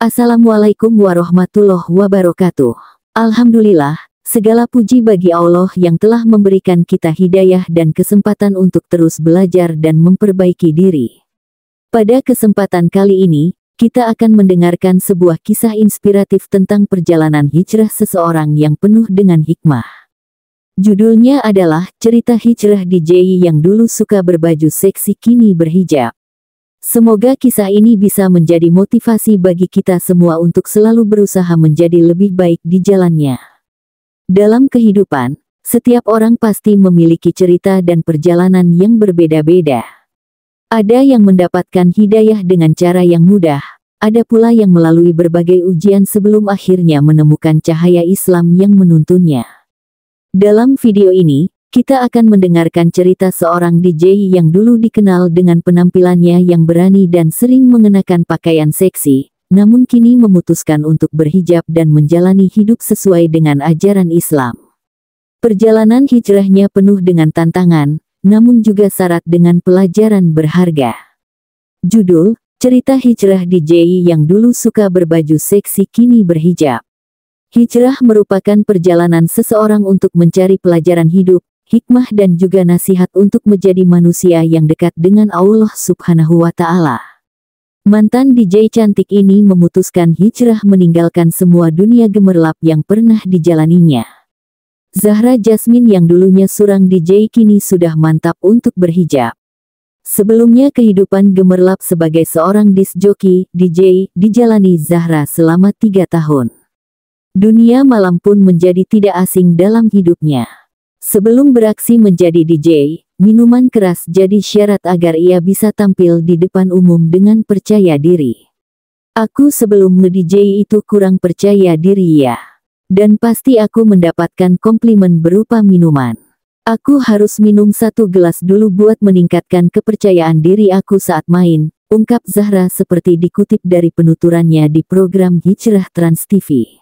Assalamualaikum warahmatullahi wabarakatuh. Alhamdulillah, segala puji bagi Allah yang telah memberikan kita hidayah dan kesempatan untuk terus belajar dan memperbaiki diri. Pada kesempatan kali ini, kita akan mendengarkan sebuah kisah inspiratif tentang perjalanan hijrah seseorang yang penuh dengan hikmah. Judulnya adalah Cerita Hijrah DJ yang dulu suka berbaju seksi kini berhijab. Semoga kisah ini bisa menjadi motivasi bagi kita semua untuk selalu berusaha menjadi lebih baik di jalannya. Dalam kehidupan, setiap orang pasti memiliki cerita dan perjalanan yang berbeda-beda. Ada yang mendapatkan hidayah dengan cara yang mudah, ada pula yang melalui berbagai ujian sebelum akhirnya menemukan cahaya Islam yang menuntunnya. Dalam video ini, kita akan mendengarkan cerita seorang DJ yang dulu dikenal dengan penampilannya yang berani dan sering mengenakan pakaian seksi, namun kini memutuskan untuk berhijab dan menjalani hidup sesuai dengan ajaran Islam. Perjalanan hijrahnya penuh dengan tantangan, namun juga syarat dengan pelajaran berharga. Judul, Cerita Hijrah DJ yang dulu suka berbaju seksi kini berhijab. Hijrah merupakan perjalanan seseorang untuk mencari pelajaran hidup, hikmah dan juga nasihat untuk menjadi manusia yang dekat dengan Allah subhanahu wa ta'ala. Mantan DJ cantik ini memutuskan hijrah meninggalkan semua dunia gemerlap yang pernah dijalaninya. Zahra Jasmine yang dulunya surang DJ kini sudah mantap untuk berhijab. Sebelumnya kehidupan gemerlap sebagai seorang disc joki, DJ, dijalani Zahra selama tiga tahun. Dunia malam pun menjadi tidak asing dalam hidupnya. Sebelum beraksi menjadi DJ, minuman keras jadi syarat agar ia bisa tampil di depan umum dengan percaya diri. Aku sebelum nge-DJ itu kurang percaya diri ya. Dan pasti aku mendapatkan komplimen berupa minuman. Aku harus minum satu gelas dulu buat meningkatkan kepercayaan diri aku saat main, ungkap Zahra seperti dikutip dari penuturannya di program Hijrah Trans TV.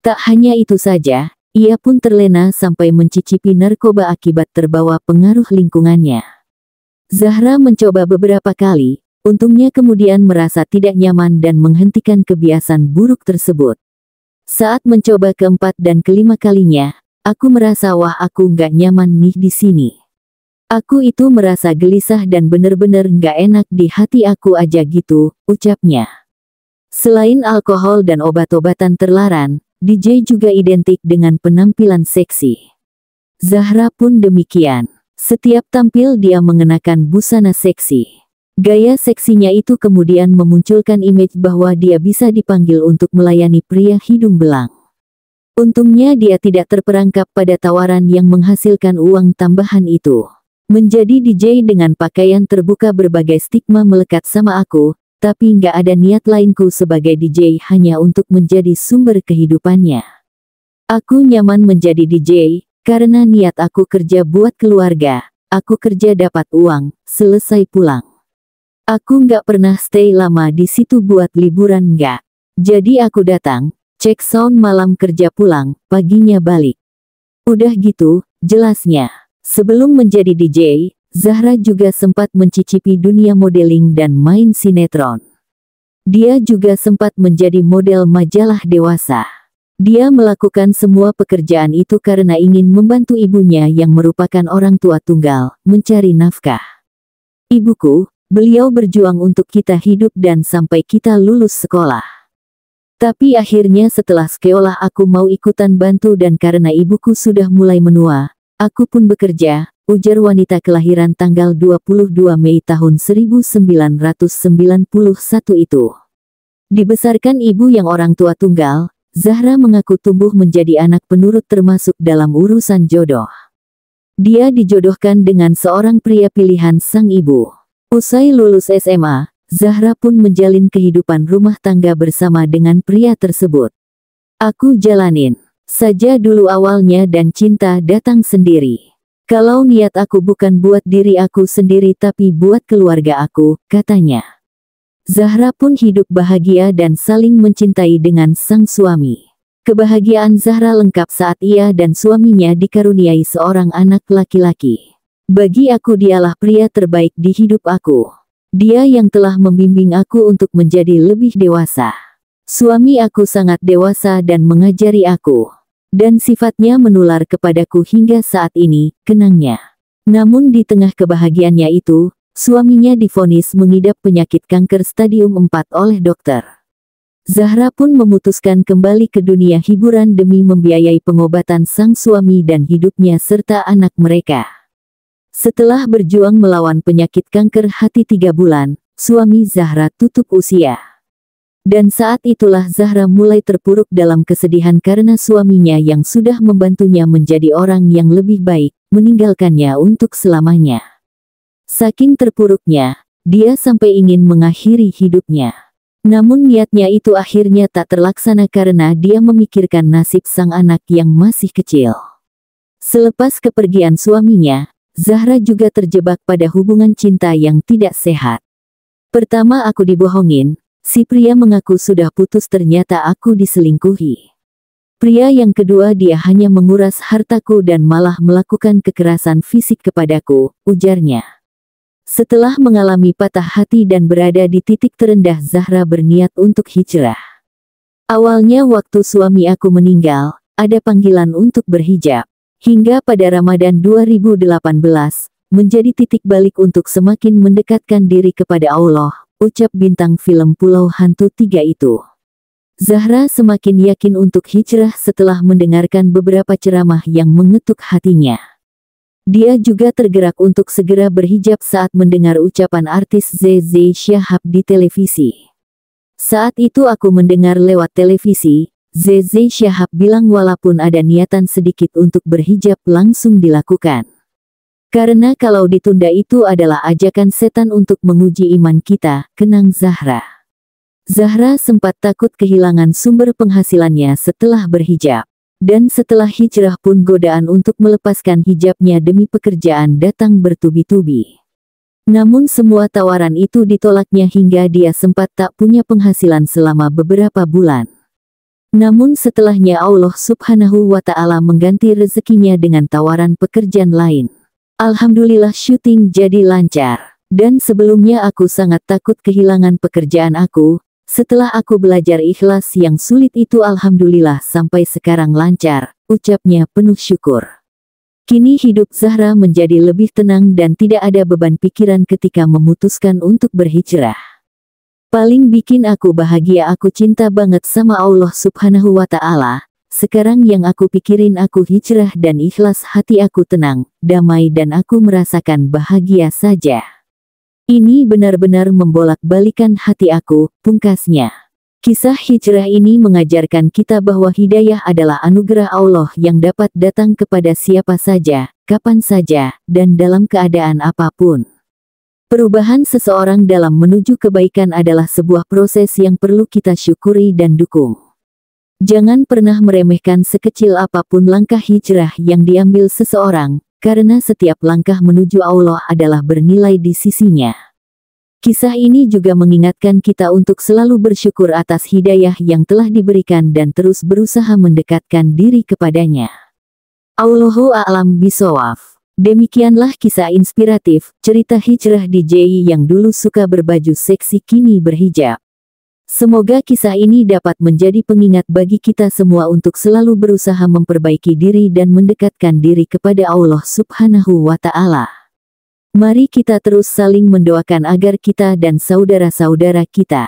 Tak hanya itu saja, ia pun terlena sampai mencicipi narkoba akibat terbawa pengaruh lingkungannya. Zahra mencoba beberapa kali, untungnya kemudian merasa tidak nyaman dan menghentikan kebiasaan buruk tersebut. Saat mencoba keempat dan kelima kalinya, aku merasa wah aku nggak nyaman nih di sini. Aku itu merasa gelisah dan benar-benar nggak enak di hati aku aja gitu, ucapnya. Selain alkohol dan obat-obatan terlarang, DJ juga identik dengan penampilan seksi. Zahra pun demikian. Setiap tampil dia mengenakan busana seksi. Gaya seksinya itu kemudian memunculkan image bahwa dia bisa dipanggil untuk melayani pria hidung belang. Untungnya dia tidak terperangkap pada tawaran yang menghasilkan uang tambahan itu. Menjadi DJ dengan pakaian terbuka berbagai stigma melekat sama aku, tapi nggak ada niat lainku sebagai DJ hanya untuk menjadi sumber kehidupannya. Aku nyaman menjadi DJ, karena niat aku kerja buat keluarga, aku kerja dapat uang, selesai pulang. Aku nggak pernah stay lama di situ buat liburan nggak. Jadi aku datang, cek sound malam kerja pulang, paginya balik. Udah gitu, jelasnya. Sebelum menjadi DJ, Zahra juga sempat mencicipi dunia modeling dan main sinetron. Dia juga sempat menjadi model majalah dewasa. Dia melakukan semua pekerjaan itu karena ingin membantu ibunya yang merupakan orang tua tunggal, mencari nafkah. Ibuku, beliau berjuang untuk kita hidup dan sampai kita lulus sekolah. Tapi akhirnya setelah sekolah aku mau ikutan bantu dan karena ibuku sudah mulai menua, Aku pun bekerja, ujar wanita kelahiran tanggal 22 Mei tahun 1991 itu. Dibesarkan ibu yang orang tua tunggal, Zahra mengaku tumbuh menjadi anak penurut termasuk dalam urusan jodoh. Dia dijodohkan dengan seorang pria pilihan sang ibu. Usai lulus SMA, Zahra pun menjalin kehidupan rumah tangga bersama dengan pria tersebut. Aku jalanin saja dulu awalnya dan cinta datang sendiri. Kalau niat aku bukan buat diri aku sendiri tapi buat keluarga aku, katanya. Zahra pun hidup bahagia dan saling mencintai dengan sang suami. Kebahagiaan Zahra lengkap saat ia dan suaminya dikaruniai seorang anak laki-laki. Bagi aku dialah pria terbaik di hidup aku. Dia yang telah membimbing aku untuk menjadi lebih dewasa. Suami aku sangat dewasa dan mengajari aku. Dan sifatnya menular kepadaku hingga saat ini, kenangnya. Namun di tengah kebahagiaannya itu, suaminya difonis mengidap penyakit kanker stadium 4 oleh dokter. Zahra pun memutuskan kembali ke dunia hiburan demi membiayai pengobatan sang suami dan hidupnya serta anak mereka. Setelah berjuang melawan penyakit kanker hati tiga bulan, suami Zahra tutup usia. Dan saat itulah Zahra mulai terpuruk dalam kesedihan karena suaminya yang sudah membantunya menjadi orang yang lebih baik, meninggalkannya untuk selamanya. Saking terpuruknya, dia sampai ingin mengakhiri hidupnya. Namun niatnya itu akhirnya tak terlaksana karena dia memikirkan nasib sang anak yang masih kecil. Selepas kepergian suaminya, Zahra juga terjebak pada hubungan cinta yang tidak sehat. Pertama aku dibohongin, Si pria mengaku sudah putus ternyata aku diselingkuhi. Pria yang kedua dia hanya menguras hartaku dan malah melakukan kekerasan fisik kepadaku, ujarnya. Setelah mengalami patah hati dan berada di titik terendah Zahra berniat untuk hijrah. Awalnya waktu suami aku meninggal, ada panggilan untuk berhijab. Hingga pada Ramadan 2018, menjadi titik balik untuk semakin mendekatkan diri kepada Allah, ucap bintang film Pulau Hantu tiga itu. Zahra semakin yakin untuk hijrah setelah mendengarkan beberapa ceramah yang mengetuk hatinya. Dia juga tergerak untuk segera berhijab saat mendengar ucapan artis ZZ Syahab di televisi. Saat itu aku mendengar lewat televisi, ZZ Syahab bilang walaupun ada niatan sedikit untuk berhijab langsung dilakukan. Karena kalau ditunda itu adalah ajakan setan untuk menguji iman kita, kenang Zahra. Zahra sempat takut kehilangan sumber penghasilannya setelah berhijab. Dan setelah hijrah pun godaan untuk melepaskan hijabnya demi pekerjaan datang bertubi-tubi. Namun semua tawaran itu ditolaknya hingga dia sempat tak punya penghasilan selama beberapa bulan. Namun setelahnya Allah subhanahu wa ta'ala mengganti rezekinya dengan tawaran pekerjaan lain. Alhamdulillah syuting jadi lancar. Dan sebelumnya aku sangat takut kehilangan pekerjaan aku, setelah aku belajar ikhlas yang sulit itu Alhamdulillah sampai sekarang lancar, ucapnya penuh syukur. Kini hidup Zahra menjadi lebih tenang dan tidak ada beban pikiran ketika memutuskan untuk berhijrah. Paling bikin aku bahagia aku cinta banget sama Allah subhanahu wa ta'ala, sekarang yang aku pikirin aku hijrah dan ikhlas hati aku tenang, damai dan aku merasakan bahagia saja. Ini benar-benar membolak-balikan hati aku, pungkasnya. Kisah hijrah ini mengajarkan kita bahwa hidayah adalah anugerah Allah yang dapat datang kepada siapa saja, kapan saja, dan dalam keadaan apapun. Perubahan seseorang dalam menuju kebaikan adalah sebuah proses yang perlu kita syukuri dan dukung. Jangan pernah meremehkan sekecil apapun langkah hijrah yang diambil seseorang, karena setiap langkah menuju Allah adalah bernilai di sisinya. Kisah ini juga mengingatkan kita untuk selalu bersyukur atas hidayah yang telah diberikan dan terus berusaha mendekatkan diri kepadanya. Allahu a'lam bisawaf. Demikianlah kisah inspiratif, cerita hijrah di yang dulu suka berbaju seksi kini berhijab. Semoga kisah ini dapat menjadi pengingat bagi kita semua untuk selalu berusaha memperbaiki diri dan mendekatkan diri kepada Allah Subhanahu wa Ta'ala. Mari kita terus saling mendoakan agar kita dan saudara-saudara kita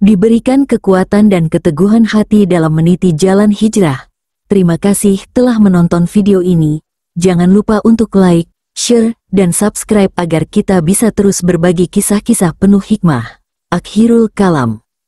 diberikan kekuatan dan keteguhan hati dalam meniti jalan hijrah. Terima kasih telah menonton video ini. Jangan lupa untuk like, share, dan subscribe agar kita bisa terus berbagi kisah-kisah penuh hikmah. Akhirul kalam.